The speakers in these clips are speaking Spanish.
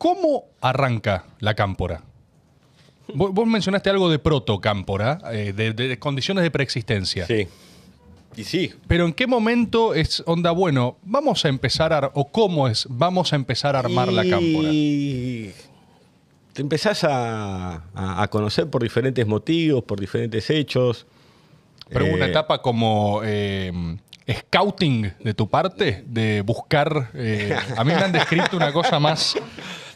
¿Cómo arranca la cámpora? Vos, mencionaste algo de protocámpora, eh, de, condiciones de preexistencia. Sí. Y sí. Pero ¿en qué momento es onda, bueno, vamos a empezar a, o cómo es, vamos a empezar a armar la cámpora? Te empezás a, conocer por diferentes motivos, por diferentes hechos. Pero una eh, etapa como... Eh, scouting de tu parte, de buscar. Eh, a mí me han descrito una cosa más.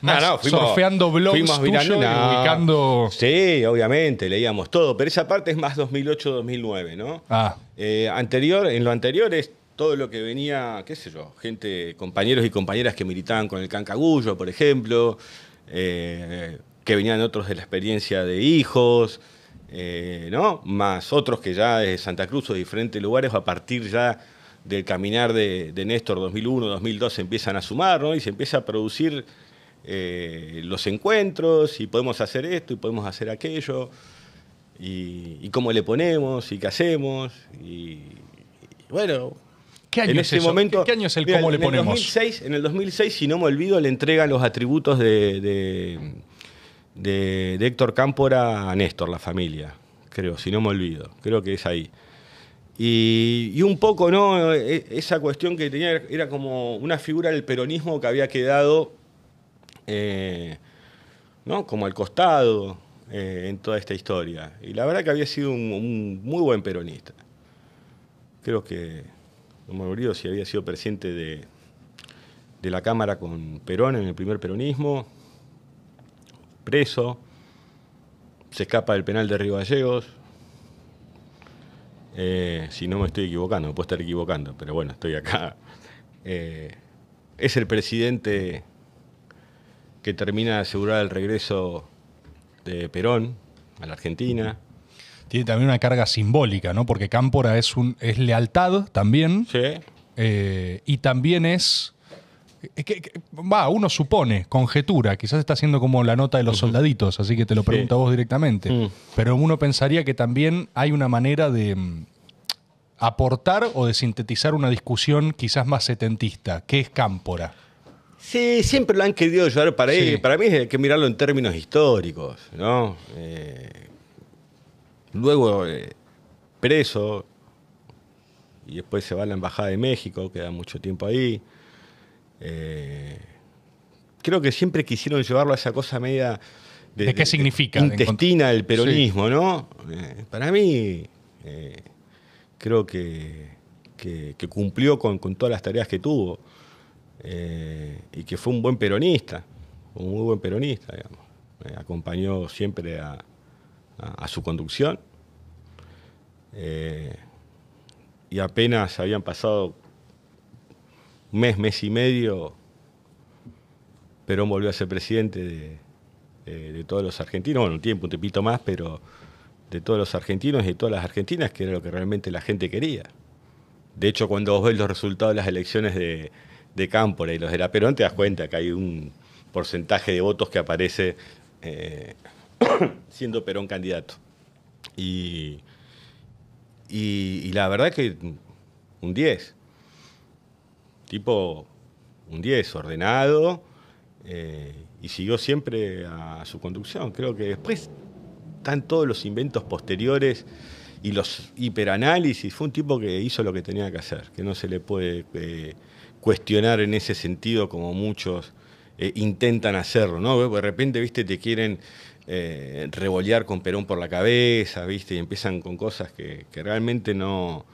Ah, más blogs tuyos Sí, obviamente, leíamos todo, pero esa parte es más 2008-2009, ¿no? Ah. Eh, anterior, en lo anterior es todo lo que venía, qué sé yo, gente, compañeros y compañeras que militaban con el Cancagullo, por ejemplo, eh, que venían otros de la experiencia de hijos. Eh, ¿no? Más otros que ya desde Santa Cruz o de diferentes lugares, a partir ya del caminar de, Néstor 2001, 2002, empiezan a sumar, ¿no? Y se empieza a producir eh, los encuentros, y podemos hacer esto, y podemos hacer aquello, y, cómo le ponemos, y qué hacemos, y, bueno, ¿Qué año en ese este momento, el cómo le ponemos? en el 2006, si no me olvido, le entregan los atributos de, de, Héctor Cámpora a Néstor, la familia, creo, si no me olvido, creo que es ahí. Y, un poco, ¿no? E, esa cuestión que tenía era como una figura del peronismo que había quedado, eh, ¿no? Como al costado eh, en toda esta historia. Y la verdad que había sido un, muy buen peronista. Creo que, no me olvido si había sido presidente de, de la Cámara con Perón en el primer peronismo, preso, se escapa del penal de Río Gallegos. Eh, si no me estoy equivocando, me puedo estar equivocando, pero bueno, estoy acá. Eh, es el presidente que termina de asegurar el regreso de Perón a la Argentina. Tiene también una carga simbólica, ¿no? Porque Cámpora es, un, es lealtad también. Sí. Eh, y también es es que, va, uno supone, conjetura, quizás está haciendo como la nota de los soldaditos, así que te lo pregunto a vos directamente. Mm. Pero uno pensaría que también hay una manera de mm, aportar o de sintetizar una discusión quizás más setentista, que es Cámpora. Sí, siempre lo han querido llevar para Para mí hay que mirarlo en términos históricos, ¿no? Eh, luego eh, preso y después se va a la Embajada de México, queda mucho tiempo ahí. Eh, creo que siempre quisieron llevarlo a esa cosa media... ¿De, qué significa? Intestina el peronismo, ¿no? Eh, para mí, eh, creo que, cumplió con, todas las tareas que tuvo y que fue un buen peronista, un muy buen peronista, digamos. acompañó siempre a su conducción y apenas habían pasado mes, mes y medio, Perón volvió a ser presidente de, todos los argentinos, bueno, un tiempo, un tipito más, pero de todos los argentinos y de todas las argentinas, que era lo que realmente la gente quería. De hecho, cuando vos ves los resultados de las elecciones de, de Cámpora y los de la Perón, te das cuenta que hay un porcentaje de votos que aparece eh, siendo Perón candidato. Y, y, la verdad que un 10 tipo un 10, ordenado, eh, y siguió siempre a su conducción. Creo que después están todos los inventos posteriores y los hiperanálisis. Fue un tipo que hizo lo que tenía que hacer, que no se le puede eh, cuestionar en ese sentido como muchos eh, intentan hacerlo, ¿no? De repente, viste, te quieren rebolear con Perón por la cabeza, viste, y empiezan con cosas que realmente no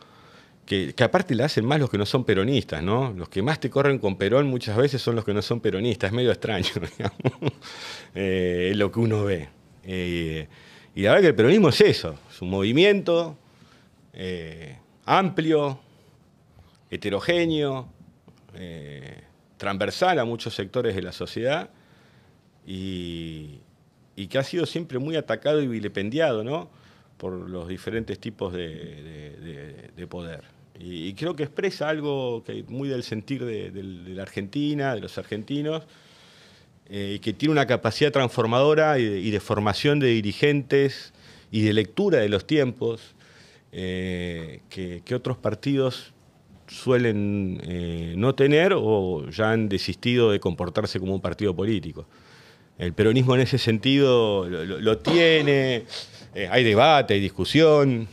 que, aparte la hacen más los que no son peronistas, ¿no? Los que más te corren con Perón muchas veces son los que no son peronistas, es medio extraño, digamos, eh, es lo que uno ve. Eh, y la verdad que el peronismo es eso, es un movimiento eh, amplio, heterogéneo, transversal a muchos sectores de la sociedad y, que ha sido siempre muy atacado y vilipendiado, ¿no? por los diferentes tipos de, de poder. Y, creo que expresa algo que muy del sentir de, la Argentina, de los argentinos, y eh, que tiene una capacidad transformadora y de, formación de dirigentes y de lectura de los tiempos eh, que, otros partidos suelen eh, no tener o ya han desistido de comportarse como un partido político el peronismo en ese sentido lo, tiene, hay debate, hay discusión.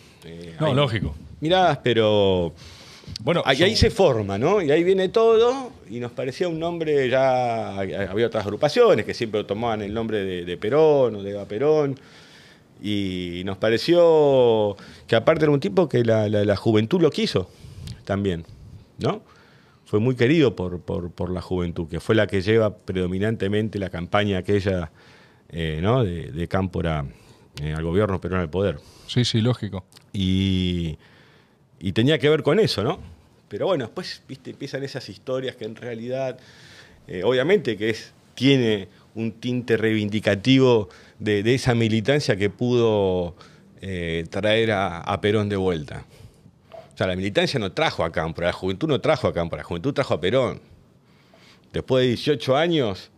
no, lógico miradas, pero... Bueno, y ahí se forma, ¿no? Y ahí viene todo, y nos parecía un nombre ya. Había otras agrupaciones que siempre tomaban el nombre de, Perón o de Eva Perón. Y nos pareció que, aparte, era un tipo que la, juventud lo quiso también, ¿no? Fue muy querido por, la juventud, que fue la que lleva predominantemente la campaña aquella, eh, ¿no? De, Campo eh, al gobierno Perón al poder. Sí, sí, lógico. Y y tenía que ver con eso, ¿no? Pero bueno, después viste, empiezan esas historias que en realidad, eh, obviamente que es, tiene un tinte reivindicativo de, esa militancia que pudo eh, traer a, a, Perón de vuelta. O sea, la militancia no trajo a Campo, la juventud no trajo a Campo, la juventud trajo a Perón. Después de 18 años,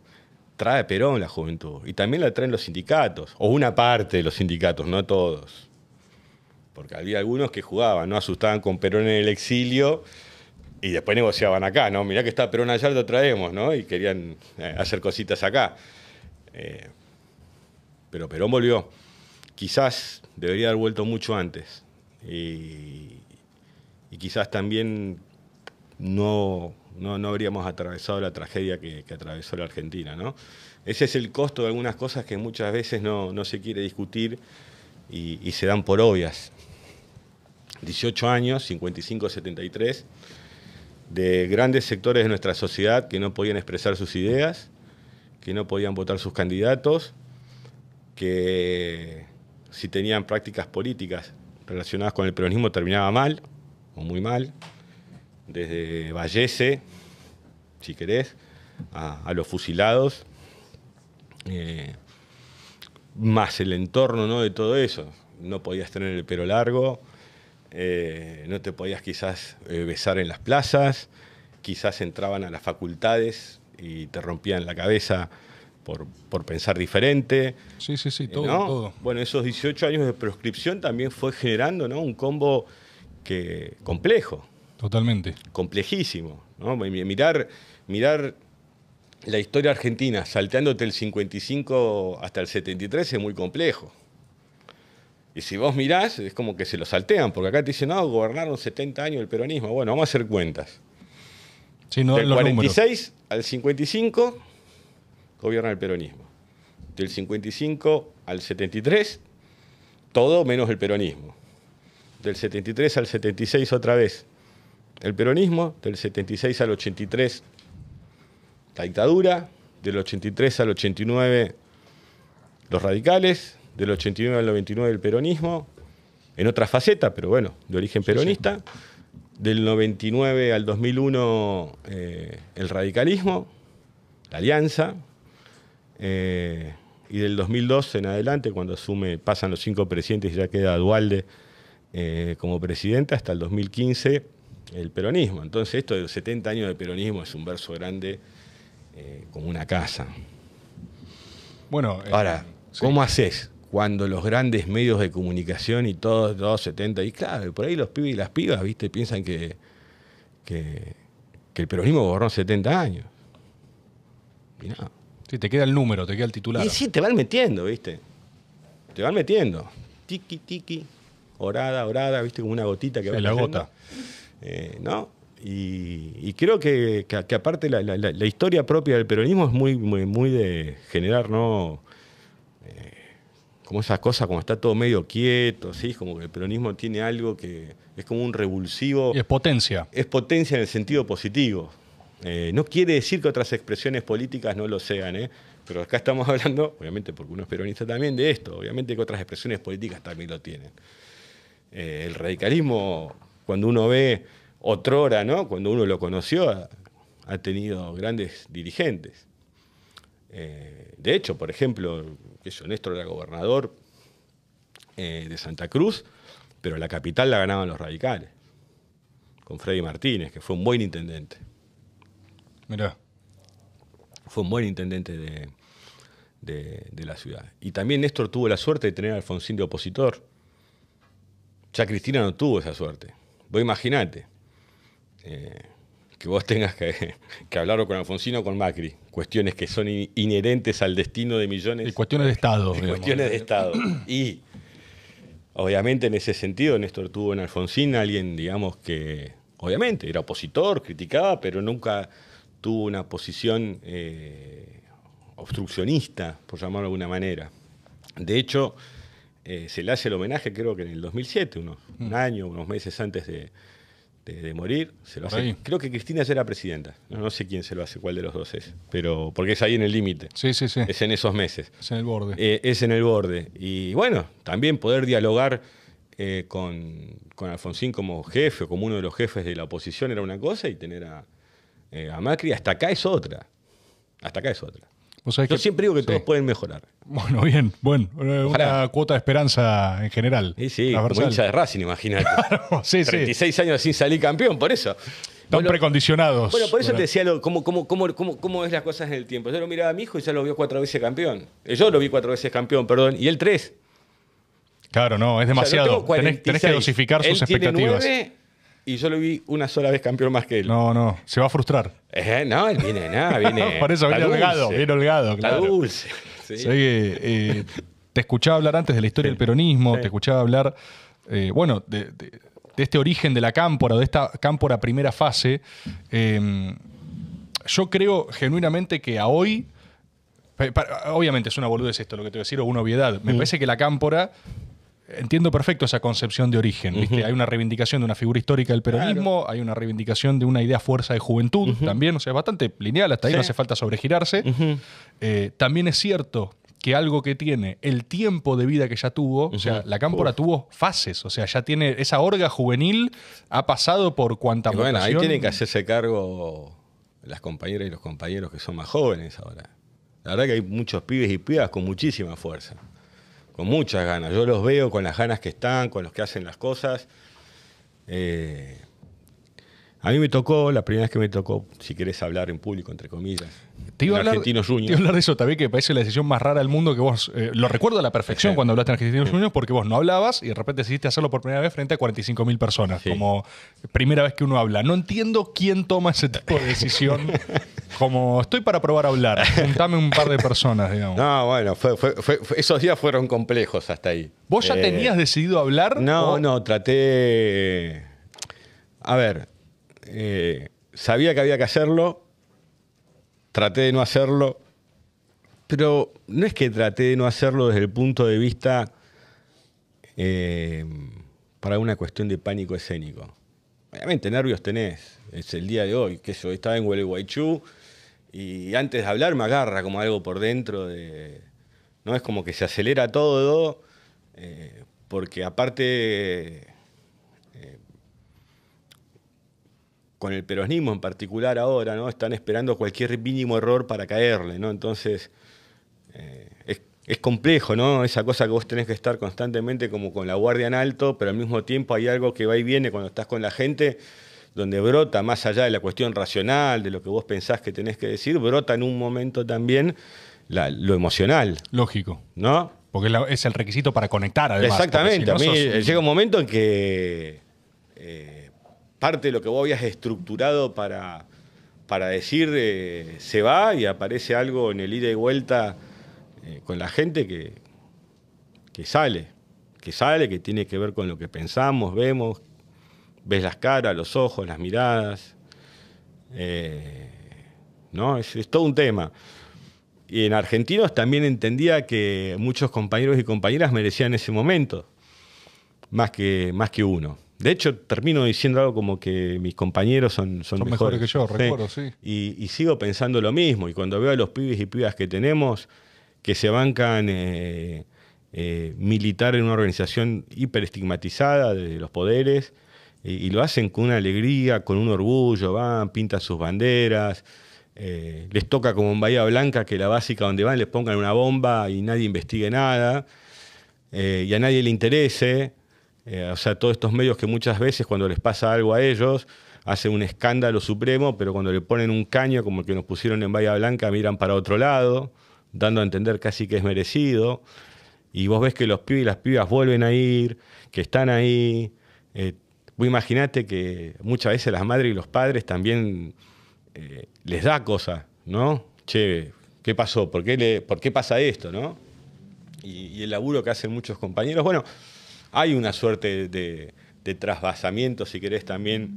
trae a Perón la juventud. Y también la traen los sindicatos, o una parte de los sindicatos, no todos porque había algunos que jugaban, ¿no? Asustaban con Perón en el exilio y después negociaban acá, ¿no? Mirá que está Perón allá, lo traemos, ¿no? Y querían eh, hacer cositas acá. Eh, pero Perón volvió. Quizás debería haber vuelto mucho antes. Y, quizás también no, habríamos atravesado la tragedia que, atravesó la Argentina, ¿no? Ese es el costo de algunas cosas que muchas veces no, se quiere discutir y se dan por obvias. 18 años, 55-73, de grandes sectores de nuestra sociedad que no podían expresar sus ideas, que no podían votar sus candidatos, que si tenían prácticas políticas relacionadas con el peronismo terminaba mal o muy mal, desde Vallese, si querés, a, los fusilados, eh, más el entorno ¿no? de todo eso. No podías tener el pelo largo, eh, no te podías quizás eh, besar en las plazas, quizás entraban a las facultades y te rompían la cabeza por, por pensar diferente. Sí, sí, sí, eh, todo, todo, Bueno, esos 18 años de proscripción también fue generando ¿no? un combo que, complejo. Totalmente. Complejísimo. Mirar, mirar la historia argentina salteándote el 55 hasta el 73 es muy complejo. Y si vos mirás, es como que se lo saltean, porque acá te dicen, no, gobernaron 70 años el peronismo. Bueno, vamos a hacer cuentas. Sí, Del 46 al 55 gobierna el peronismo. Del 55 al 73, todo menos el peronismo. Del 73 al 76 otra vez, el peronismo. Del 76 al 83, la dictadura. Del 83 al 89, los radicales del 89 al 99 del peronismo, en otra faceta, pero bueno, de origen peronista. Del 99 al 2001 eh, el radicalismo, la alianza. Eh, y del 2002 en adelante, cuando asume, pasan los cinco presidentes y ya queda Dualde eh, como presidenta, hasta el 2015 el peronismo. Entonces esto de 70 años de peronismo es un verso grande como una casa. Bueno, ahora, ¿cómo haces? cuando los grandes medios de comunicación y todos los 70, y claro, por ahí los pibes y las pibas, viste, piensan que, que, el peronismo borró 70 años. Y nada... Sí, te queda el número, te queda el titular. Y sí, te van metiendo, viste. Te van metiendo. Tiki, tiki, orada, orada, viste, como una gotita que sí, va la gota. Eh, ¿No? Y, creo que, aparte la, historia propia del peronismo es muy, muy de generar, ¿no? como esas cosas, como está todo medio quieto, ¿sí? como que el peronismo tiene algo que es como un revulsivo. es potencia. Es potencia en el sentido positivo. Eh, no quiere decir que otras expresiones políticas no lo sean, ¿eh? pero acá estamos hablando, obviamente porque uno es peronista también, de esto, obviamente que otras expresiones políticas también lo tienen. Eh, el radicalismo, cuando uno ve otrora, ¿no? cuando uno lo conoció, ha, tenido grandes dirigentes. Eh, de hecho, por ejemplo, Néstor era gobernador eh, de Santa Cruz, pero la capital la ganaban los radicales, con Freddy Martínez, que fue un buen intendente. Mirá. Fue un buen intendente de, la ciudad. Y también Néstor tuvo la suerte de tener a Alfonsín de opositor. Ya Cristina no tuvo esa suerte. Vos imaginate. Eh, que vos tengas que, que hablarlo con Alfonsín o con Macri. Cuestiones que son inherentes al destino de millones. De cuestiones de Estado. cuestiones de Estado. Y obviamente en ese sentido Néstor tuvo en Alfonsín alguien, digamos, que obviamente era opositor, criticaba, pero nunca tuvo una posición eh, obstruccionista, por llamarlo de alguna manera. De hecho, eh, se le hace el homenaje creo que en el 2007, unos, mm. un año, unos meses antes de, de, morir, se lo hace. Creo que Cristina será presidenta. No, sé quién se lo hace, cuál de los dos es. Pero, porque es ahí en el límite. Es en esos meses. Es en el borde. Eh, es en el borde. Y bueno, también poder dialogar eh, con, Alfonsín como jefe o como uno de los jefes de la oposición era una cosa y tener a eh, Macri hasta acá es otra. Hasta acá es otra. Yo siempre digo que todos pueden mejorar. Bueno, bien, bueno, una cuota de esperanza en general. Sí, sí, como hincha de Racing, imagínate. claro, sí, 36 años sin salir campeón, por eso. Están precondicionados. Bueno, por eso te decía cómo, cómo, es las cosas en el tiempo. Yo lo miraba a mi hijo y ya lo vio cuatro veces campeón. Eh, yo lo vi cuatro veces campeón, perdón, y él tres. Claro, no, es demasiado. O tenés, que dosificar sus expectativas y yo lo vi una sola vez campeón más que él. No, no, se va a frustrar. Eh, no, él viene, no, viene. Por eso viene holgado, viene holgado, claro. dulce. Sí. Eh, te escuchaba hablar antes de la historia del peronismo, te escuchaba hablar, eh, bueno, de, este origen de la cámpora, de esta cámpora primera fase. Em, yo creo genuinamente que a hoy. Obviamente es una boludez esto lo que te voy a decir, o una obviedad. Me mm. parece que la cámpora entiendo perfecto esa concepción de origen. Hay una reivindicación de una figura histórica del peronismo, hay una reivindicación de una idea fuerza de juventud también, o sea, bastante lineal, hasta ahí no hace falta sobregirarse. Eh, también es cierto que algo que tiene el tiempo de vida que ya tuvo, o sea, la cámpora tuvo fases, o sea, ya tiene esa orga juvenil, ha pasado por cuanta Bueno, ahí tienen que hacerse cargo las compañeras y los compañeros que son más jóvenes ahora. La verdad que hay muchos pibes y pibas con muchísima fuerza con muchas ganas. Yo los veo con las ganas que están, con los que hacen las cosas. Eh, a mí me tocó, la primera vez que me tocó, si querés hablar en público, entre comillas, te iba, en Argentinos Juniors. Te iba a hablar de eso también, que parece la decisión más rara del mundo que vos. Eh, lo recuerdo a la perfección cuando hablaste en Argentinos Juniors, porque vos no hablabas y de repente decidiste hacerlo por primera vez frente a 45.000 personas, como primera vez que uno habla. No entiendo quién toma ese tipo de decisión. como estoy para probar a hablar, juntame un par de personas, digamos. No, bueno, esos días fueron complejos hasta ahí. ¿Vos ya eh, tenías decidido hablar? No, no, traté. A ver eh, sabía que había que hacerlo, traté de no hacerlo, pero no es que traté de no hacerlo desde el punto de vista eh, para una cuestión de pánico escénico. Obviamente nervios tenés, es el día de hoy, que yo estaba en hueleguaychú y antes de hablar me agarra como algo por dentro de... No es como que se acelera todo, eh, porque aparte con el peronismo en particular ahora, ¿no? Están esperando cualquier mínimo error para caerle, ¿no? Entonces, eh, es, complejo, ¿no? Esa cosa que vos tenés que estar constantemente como con la guardia en alto, pero al mismo tiempo hay algo que va y viene cuando estás con la gente, donde brota, más allá de la cuestión racional, de lo que vos pensás que tenés que decir, brota en un momento también lo emocional. Lógico. ¿No? Porque es el requisito para conectar, además. Exactamente. A mí llega un momento en que... Eh, parte de lo que vos habías estructurado para, decir eh, se va y aparece algo en el ida y vuelta eh, con la gente que, que sale, que sale, que tiene que ver con lo que pensamos, vemos, ves las caras, los ojos, las miradas. Eh, ¿no? Es, todo un tema. Y en argentinos también entendía que muchos compañeros y compañeras merecían ese momento, más más que uno. De hecho, termino diciendo algo como que mis compañeros son, son, mejores, que yo, recuerdo, sí. Y, sigo pensando lo mismo. Y cuando veo a los pibes y pibas que tenemos que se bancan eh, eh, militar en una organización hiperestigmatizada de los poderes y, lo hacen con una alegría, con un orgullo, van, pintan sus banderas. Eh, les toca como en Bahía Blanca que la básica donde van les pongan una bomba y nadie investigue nada y a nadie le interese. Eh, o sea, todos estos medios que muchas veces cuando les pasa algo a ellos, hacen un escándalo supremo, pero cuando le ponen un caño como el que nos pusieron en Bahía Blanca, miran para otro lado, dando a entender casi que es merecido. Y vos ves que los pibes y las pibas vuelven a ir, que están ahí. Eh, vos imaginate que muchas veces las madres y los padres también eh, les da cosas, ¿no? Che, ¿qué pasó? ¿Por qué, pasa esto, no? Y, y el laburo que hacen muchos compañeros. Bueno, hay una suerte de, trasvasamiento, si querés, también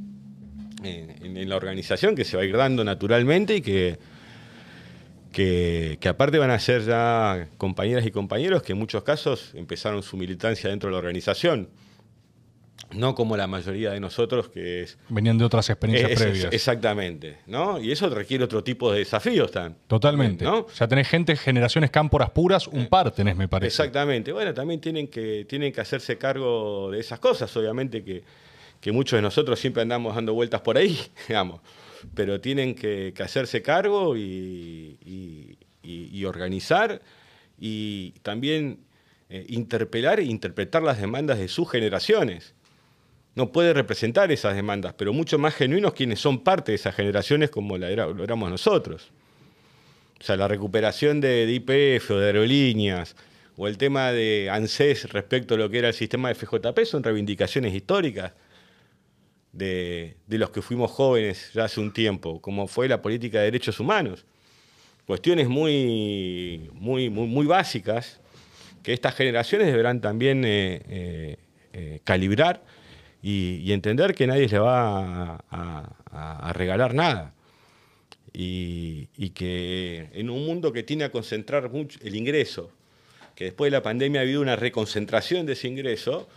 en, la organización que se va a ir dando naturalmente y que, que, aparte van a ser ya compañeras y compañeros que en muchos casos empezaron su militancia dentro de la organización no como la mayoría de nosotros que es, venían de otras experiencias previas. exactamente, ¿no? Y eso requiere otro tipo de desafíos también. Totalmente. O sea, tenés gente, generaciones cámporas puras, un par tenés, me parece. Exactamente. Bueno, también tienen que, tienen que hacerse cargo de esas cosas, obviamente que, que muchos de nosotros siempre andamos dando vueltas por ahí, digamos. Pero tienen que, hacerse cargo y, organizar y también eh, interpelar e interpretar las demandas de sus generaciones no puede representar esas demandas, pero mucho más genuinos quienes son parte de esas generaciones como la era, lo éramos nosotros. O sea, la recuperación de IPF o de aerolíneas o el tema de ANSES respecto a lo que era el sistema de FJP son reivindicaciones históricas de, los que fuimos jóvenes ya hace un tiempo, como fue la política de derechos humanos. Cuestiones muy, muy, muy, básicas que estas generaciones deberán también eh, eh, eh, calibrar y, entender que nadie le va a, regalar nada. Y, que en un mundo que tiene a concentrar mucho el ingreso, que después de la pandemia ha habido una reconcentración de ese ingreso,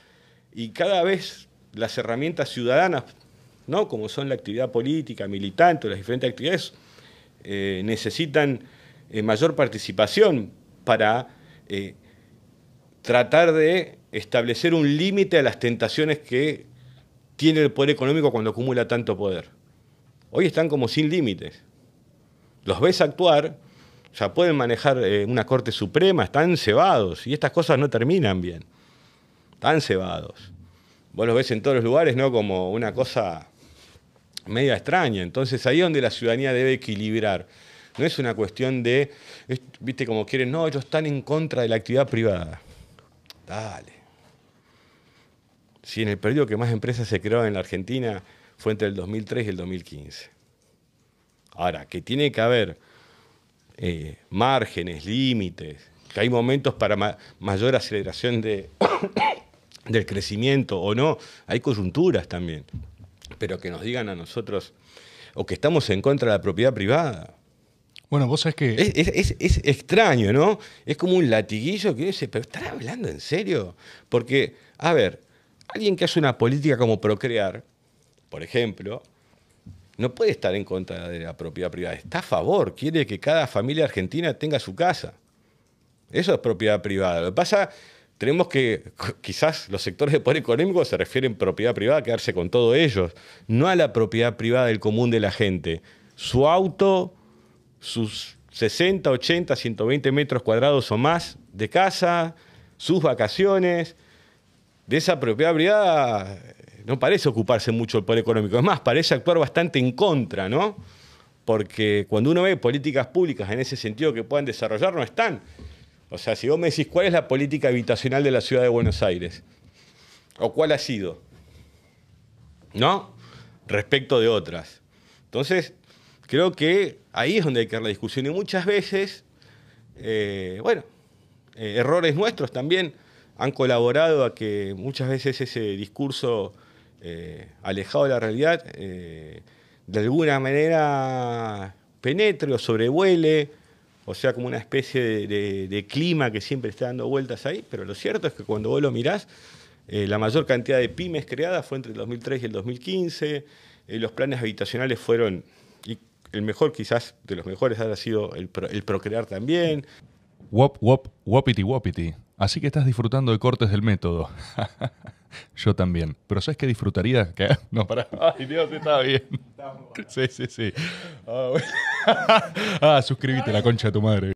y cada vez las herramientas ciudadanas, ¿no? como son la actividad política, militante, las diferentes actividades, eh, necesitan eh, mayor participación para eh, tratar de establecer un límite a las tentaciones que tiene el poder económico cuando acumula tanto poder. Hoy están como sin límites. Los ves actuar, ya pueden manejar eh, una Corte Suprema, están cebados y estas cosas no terminan bien. Están cebados. Vos los ves en todos los lugares, ¿no? Como una cosa media extraña. Entonces ahí es donde la ciudadanía debe equilibrar. No es una cuestión de, viste, como quieren, no, ellos están en contra de la actividad privada. Dale. Si en el periodo que más empresas se crearon en la Argentina fue entre el 2003 y el 2015. Ahora, que tiene que haber eh, márgenes, límites, que hay momentos para mayor aceleración de, del crecimiento o no, hay coyunturas también. Pero que nos digan a nosotros, o que estamos en contra de la propiedad privada. Bueno, vos sabés que. Es, extraño, ¿no? Es como un latiguillo que dice, pero ¿están hablando en serio? Porque, a ver, alguien que hace una política como procrear, por ejemplo, no puede estar en contra de la propiedad privada, está a favor, quiere que cada familia argentina tenga su casa. Eso es propiedad privada. Lo que pasa, tenemos que, quizás los sectores de poder económico se refieren a propiedad privada, a quedarse con todos ellos, no a la propiedad privada del común de la gente. Su auto, sus 60, 80, 120 metros cuadrados o más de casa, sus vacaciones, de esa propiedad no parece ocuparse mucho el poder económico. Es más, parece actuar bastante en contra, ¿no? Porque cuando uno ve políticas públicas en ese sentido que puedan desarrollar, no están. O sea, si vos me decís cuál es la política habitacional de la ciudad de Buenos Aires, o cuál ha sido, ¿no? Respecto de otras. Entonces, creo que ahí es donde hay que hacer la discusión. Y muchas veces, eh, bueno, eh, errores nuestros también han colaborado a que muchas veces ese discurso eh, alejado de la realidad eh, de alguna manera penetre o sobrevuele, o sea, como una especie de, clima que siempre está dando vueltas ahí, pero lo cierto es que cuando vos lo mirás, eh, la mayor cantidad de pymes creadas fue entre el 2003 y el 2015, los planes habitacionales fueron, y el mejor quizás de los mejores ha sido el, el Procrear también. Wop, wop, wopity, wopity. Así que estás disfrutando de cortes del método. Yo también. Pero ¿sabes qué disfrutaría? ¿Qué? No, para. Ay, Dios, está bien. Sí, sí, sí. Ah, ah suscríbete, la concha de tu madre.